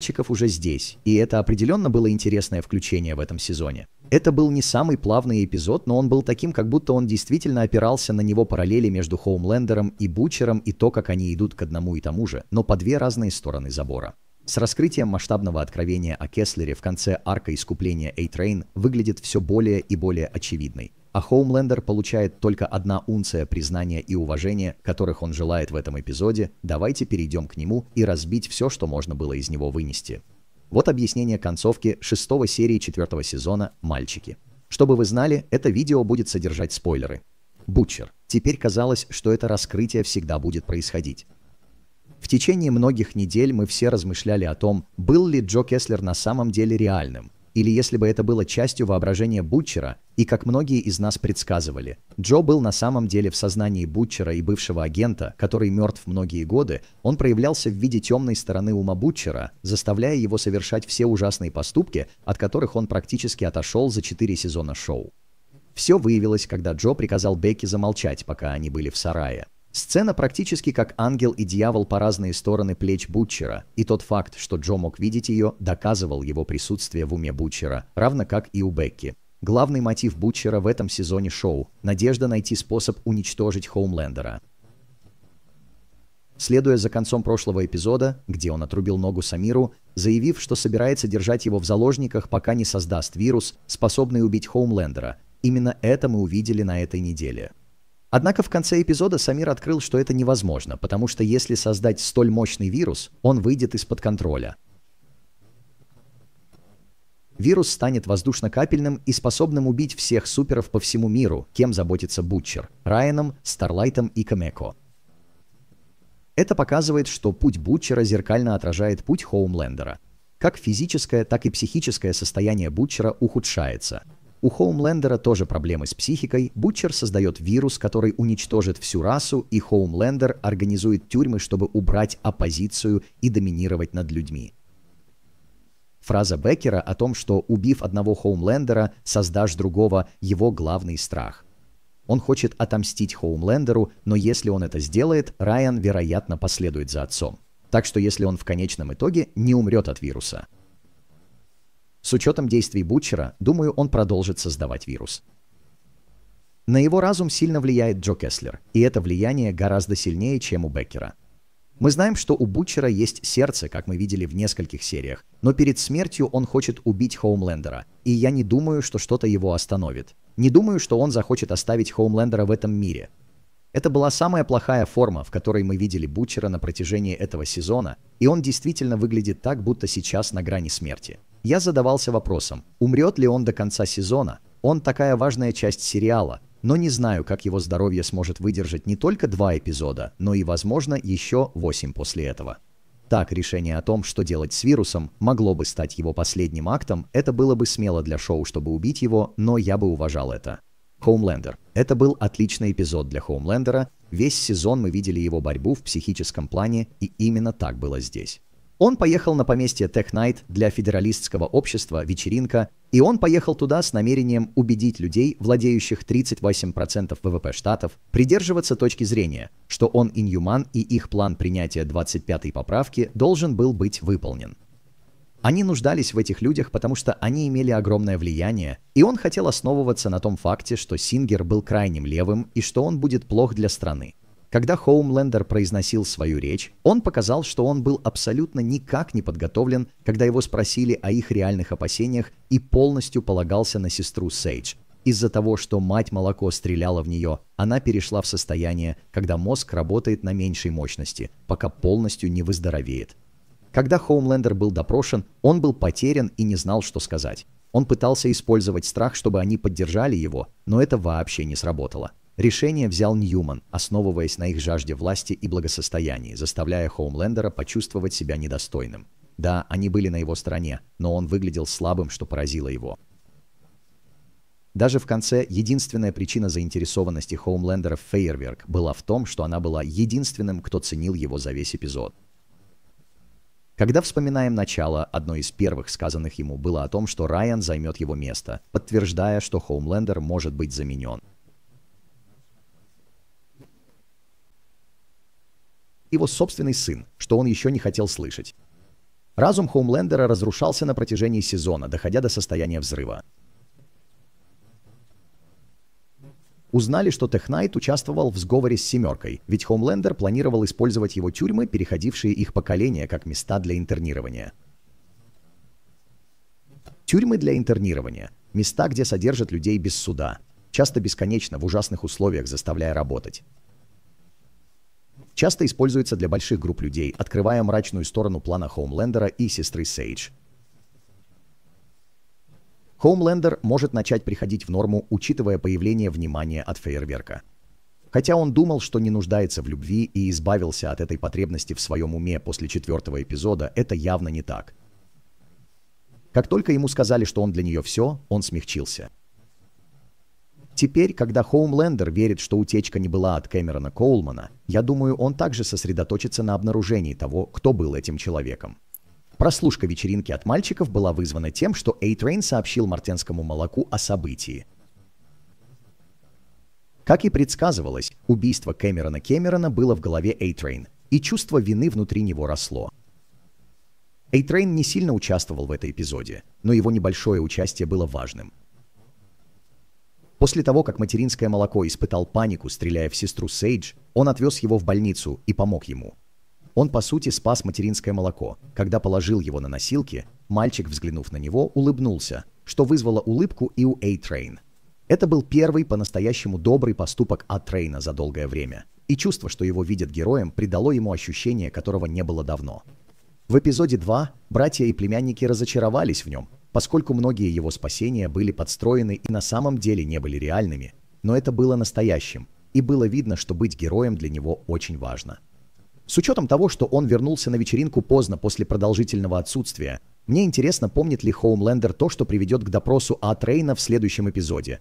болельщиков уже здесь, и это определенно было интересное включение в этом сезоне. Это был не самый плавный эпизод, но он был таким, как будто он действительно опирался на него параллели между Хоумлендером и Бучером и то, как они идут к одному и тому же, но по две разные стороны забора. С раскрытием масштабного откровения о Кеслере в конце арка искупления Эйтрейн выглядит все более и более очевидной а Хоумлендер получает только одна унция признания и уважения, которых он желает в этом эпизоде, давайте перейдем к нему и разбить все, что можно было из него вынести. Вот объяснение концовки шестого серии четвертого сезона «Мальчики». Чтобы вы знали, это видео будет содержать спойлеры. Бутчер. Теперь казалось, что это раскрытие всегда будет происходить. В течение многих недель мы все размышляли о том, был ли Джо Кеслер на самом деле реальным, или если бы это было частью воображения Бутчера, и как многие из нас предсказывали, Джо был на самом деле в сознании Бутчера и бывшего агента, который мертв многие годы, он проявлялся в виде темной стороны ума Бутчера, заставляя его совершать все ужасные поступки, от которых он практически отошел за четыре сезона шоу. Все выявилось, когда Джо приказал Бекки замолчать, пока они были в сарае. Сцена практически как ангел и дьявол по разные стороны плеч Бутчера, и тот факт, что Джо мог видеть ее, доказывал его присутствие в уме Бутчера, равно как и у Бекки. Главный мотив Бутчера в этом сезоне шоу – надежда найти способ уничтожить Хоумлендера. Следуя за концом прошлого эпизода, где он отрубил ногу Самиру, заявив, что собирается держать его в заложниках, пока не создаст вирус, способный убить Хоумлендера, именно это мы увидели на этой неделе. Однако в конце эпизода Самир открыл, что это невозможно, потому что если создать столь мощный вирус, он выйдет из-под контроля. Вирус станет воздушно-капельным и способным убить всех суперов по всему миру, кем заботится Бутчер, Райаном, Старлайтом и Камеко. Это показывает, что путь Бутчера зеркально отражает путь Хоумлендера. Как физическое, так и психическое состояние Бутчера ухудшается – у Хоумлендера тоже проблемы с психикой. Бутчер создает вирус, который уничтожит всю расу, и Хоумлендер организует тюрьмы, чтобы убрать оппозицию и доминировать над людьми. Фраза Беккера о том, что убив одного Хоумлендера, создашь другого, его главный страх. Он хочет отомстить Хоумлендеру, но если он это сделает, Райан, вероятно, последует за отцом. Так что если он в конечном итоге не умрет от вируса – с учетом действий Бутчера, думаю, он продолжит создавать вирус. На его разум сильно влияет Джо Кеслер, и это влияние гораздо сильнее, чем у Беккера. Мы знаем, что у Бутчера есть сердце, как мы видели в нескольких сериях, но перед смертью он хочет убить Хоумлендера, и я не думаю, что что-то его остановит. Не думаю, что он захочет оставить Хоумлендера в этом мире. Это была самая плохая форма, в которой мы видели Бутчера на протяжении этого сезона, и он действительно выглядит так, будто сейчас на грани смерти. Я задавался вопросом, умрет ли он до конца сезона. Он такая важная часть сериала, но не знаю, как его здоровье сможет выдержать не только два эпизода, но и, возможно, еще восемь после этого. Так, решение о том, что делать с вирусом, могло бы стать его последним актом, это было бы смело для шоу, чтобы убить его, но я бы уважал это. Хоумлендер. Это был отличный эпизод для Хоумлендера. Весь сезон мы видели его борьбу в психическом плане, и именно так было здесь. Он поехал на поместье Tech Технайт для федералистского общества «Вечеринка», и он поехал туда с намерением убедить людей, владеющих 38% ВВП штатов, придерживаться точки зрения, что он иньюман и их план принятия 25-й поправки должен был быть выполнен. Они нуждались в этих людях, потому что они имели огромное влияние, и он хотел основываться на том факте, что Сингер был крайним левым и что он будет плох для страны. Когда Хоумлендер произносил свою речь, он показал, что он был абсолютно никак не подготовлен, когда его спросили о их реальных опасениях и полностью полагался на сестру Сейдж. Из-за того, что мать молоко стреляла в нее, она перешла в состояние, когда мозг работает на меньшей мощности, пока полностью не выздоровеет. Когда Хоумлендер был допрошен, он был потерян и не знал, что сказать. Он пытался использовать страх, чтобы они поддержали его, но это вообще не сработало. Решение взял Ньюман, основываясь на их жажде власти и благосостоянии, заставляя Хоумлендера почувствовать себя недостойным. Да, они были на его стороне, но он выглядел слабым, что поразило его. Даже в конце единственная причина заинтересованности Хоумлендера в Фейерверк была в том, что она была единственным, кто ценил его за весь эпизод. Когда вспоминаем начало, одно из первых сказанных ему было о том, что Райан займет его место, подтверждая, что Хоумлендер может быть заменен. его собственный сын, что он еще не хотел слышать. Разум Хоумлендера разрушался на протяжении сезона, доходя до состояния взрыва. Узнали, что Технайт участвовал в сговоре с «семеркой», ведь Хоумлендер планировал использовать его тюрьмы, переходившие их поколения, как места для интернирования. Тюрьмы для интернирования – места, где содержат людей без суда, часто бесконечно, в ужасных условиях заставляя работать часто используется для больших групп людей, открывая мрачную сторону плана Хоумлендера и сестры Сейдж. Хоумлендер может начать приходить в норму, учитывая появление внимания от фейерверка. Хотя он думал, что не нуждается в любви и избавился от этой потребности в своем уме после четвертого эпизода, это явно не так. Как только ему сказали, что он для нее все, он смягчился – Теперь, когда Хоумлендер верит, что утечка не была от Кэмерона Коулмана, я думаю, он также сосредоточится на обнаружении того, кто был этим человеком. Прослушка вечеринки от мальчиков была вызвана тем, что A-Train сообщил мартенскому молоку о событии. Как и предсказывалось, убийство Кэмерона Кэмерона было в голове A-Train, и чувство вины внутри него росло. A-Train не сильно участвовал в этой эпизоде, но его небольшое участие было важным. После того, как материнское молоко испытал панику, стреляя в сестру Сейдж, он отвез его в больницу и помог ему. Он, по сути, спас материнское молоко. Когда положил его на носилки, мальчик, взглянув на него, улыбнулся, что вызвало улыбку и у A-Train. Это был первый по-настоящему добрый поступок от Трейна за долгое время, и чувство, что его видят героем, придало ему ощущение, которого не было давно. В эпизоде 2 братья и племянники разочаровались в нем, поскольку многие его спасения были подстроены и на самом деле не были реальными, но это было настоящим, и было видно, что быть героем для него очень важно. С учетом того, что он вернулся на вечеринку поздно после продолжительного отсутствия, мне интересно, помнит ли Хоумлендер то, что приведет к допросу от в следующем эпизоде.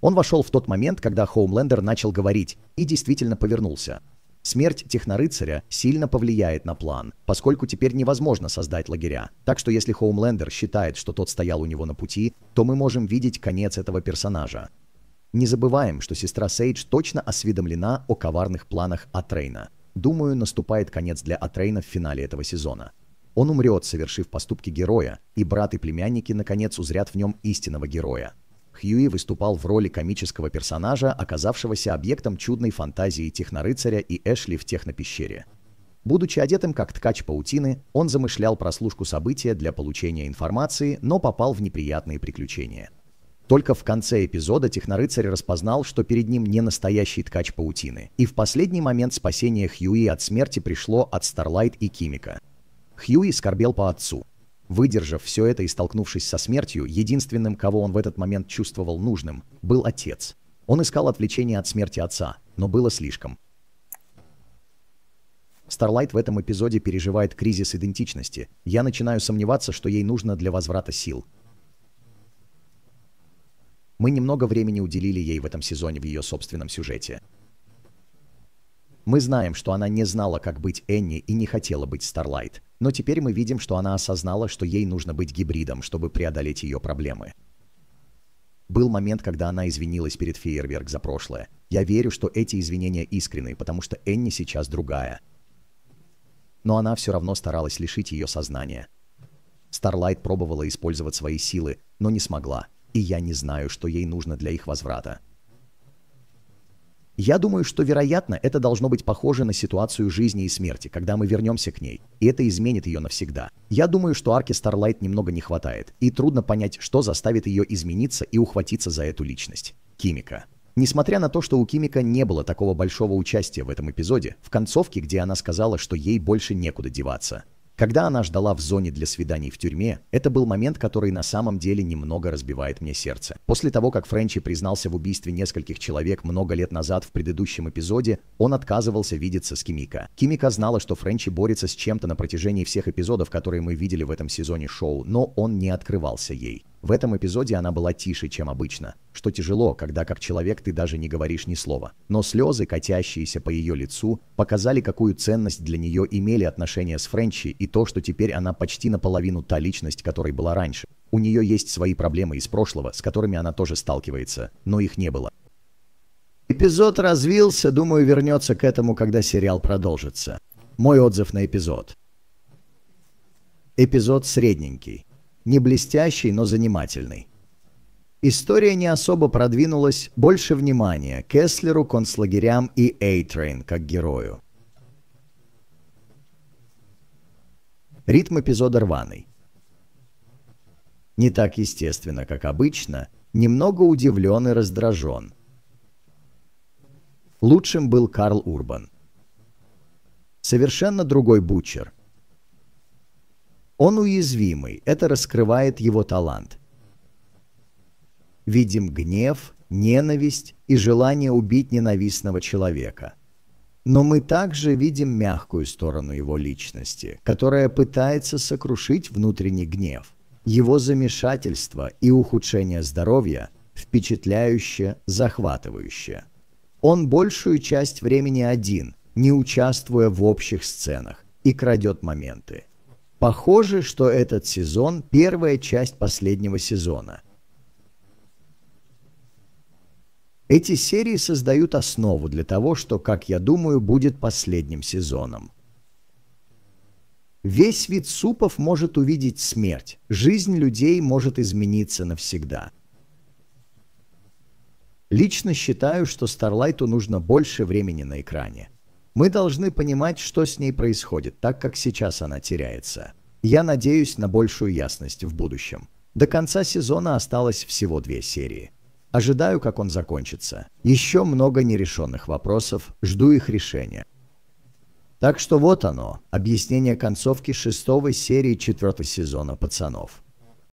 Он вошел в тот момент, когда Хоумлендер начал говорить, и действительно повернулся. Смерть технорыцаря сильно повлияет на план, поскольку теперь невозможно создать лагеря. Так что если Хоумлендер считает, что тот стоял у него на пути, то мы можем видеть конец этого персонажа. Не забываем, что сестра Сейдж точно осведомлена о коварных планах Атрейна. Думаю, наступает конец для Атрейна в финале этого сезона. Он умрет, совершив поступки героя, и брат и племянники наконец узрят в нем истинного героя. Хьюи выступал в роли комического персонажа, оказавшегося объектом чудной фантазии технорыцаря и Эшли в технопещере. Будучи одетым как ткач паутины, он замышлял прослушку события для получения информации, но попал в неприятные приключения. Только в конце эпизода технорыцарь распознал, что перед ним не настоящий ткач паутины, и в последний момент спасение Хьюи от смерти пришло от Старлайт и Кимика. Хьюи скорбел по отцу, Выдержав все это и столкнувшись со смертью, единственным, кого он в этот момент чувствовал нужным, был отец. Он искал отвлечение от смерти отца, но было слишком. Старлайт в этом эпизоде переживает кризис идентичности. Я начинаю сомневаться, что ей нужно для возврата сил. Мы немного времени уделили ей в этом сезоне в ее собственном сюжете. Мы знаем, что она не знала, как быть Энни и не хотела быть Старлайт. Но теперь мы видим, что она осознала, что ей нужно быть гибридом, чтобы преодолеть ее проблемы. Был момент, когда она извинилась перед Фейерверк за прошлое. Я верю, что эти извинения искренны, потому что Энни сейчас другая. Но она все равно старалась лишить ее сознания. Старлайт пробовала использовать свои силы, но не смогла, и я не знаю, что ей нужно для их возврата. Я думаю, что, вероятно, это должно быть похоже на ситуацию жизни и смерти, когда мы вернемся к ней, и это изменит ее навсегда. Я думаю, что арки Starlight немного не хватает, и трудно понять, что заставит ее измениться и ухватиться за эту личность. Кимика. Несмотря на то, что у Кимика не было такого большого участия в этом эпизоде, в концовке, где она сказала, что ей больше некуда деваться, когда она ждала в зоне для свиданий в тюрьме, это был момент, который на самом деле немного разбивает мне сердце. После того, как Френчи признался в убийстве нескольких человек много лет назад в предыдущем эпизоде, он отказывался видеться с Кимика. Кимика знала, что Френчи борется с чем-то на протяжении всех эпизодов, которые мы видели в этом сезоне шоу, но он не открывался ей. В этом эпизоде она была тише, чем обычно, что тяжело, когда как человек ты даже не говоришь ни слова. Но слезы, катящиеся по ее лицу, показали, какую ценность для нее имели отношения с Френчи и то, что теперь она почти наполовину та личность, которой была раньше. У нее есть свои проблемы из прошлого, с которыми она тоже сталкивается, но их не было. Эпизод развился, думаю, вернется к этому, когда сериал продолжится. Мой отзыв на эпизод. Эпизод средненький не блестящий, но занимательный. История не особо продвинулась, больше внимания Кеслеру, концлагерям и Эйтрейн как герою. Ритм эпизода рваный. Не так естественно, как обычно, немного удивлен и раздражен. Лучшим был Карл Урбан. Совершенно другой бучер. Он уязвимый, это раскрывает его талант. Видим гнев, ненависть и желание убить ненавистного человека. Но мы также видим мягкую сторону его личности, которая пытается сокрушить внутренний гнев. Его замешательство и ухудшение здоровья впечатляюще, захватывающее. Он большую часть времени один, не участвуя в общих сценах, и крадет моменты. Похоже, что этот сезон – первая часть последнего сезона. Эти серии создают основу для того, что, как я думаю, будет последним сезоном. Весь вид супов может увидеть смерть, жизнь людей может измениться навсегда. Лично считаю, что Старлайту нужно больше времени на экране – мы должны понимать, что с ней происходит, так как сейчас она теряется. Я надеюсь на большую ясность в будущем. До конца сезона осталось всего две серии. Ожидаю, как он закончится. Еще много нерешенных вопросов, жду их решения. Так что вот оно, объяснение концовки шестой серии четвертого сезона «Пацанов».